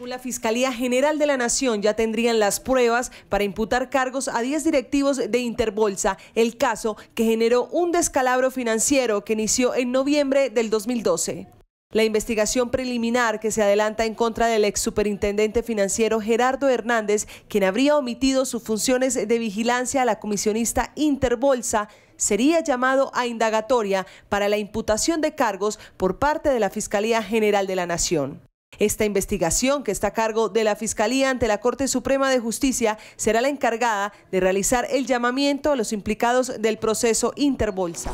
Según la Fiscalía General de la Nación, ya tendrían las pruebas para imputar cargos a 10 directivos de Interbolsa, el caso que generó un descalabro financiero que inició en noviembre del 2012. La investigación preliminar que se adelanta en contra del ex superintendente financiero Gerardo Hernández, quien habría omitido sus funciones de vigilancia a la comisionista Interbolsa, sería llamado a indagatoria para la imputación de cargos por parte de la Fiscalía General de la Nación. Esta investigación, que está a cargo de la Fiscalía ante la Corte Suprema de Justicia, será la encargada de realizar el llamamiento a los implicados del proceso Interbolsa.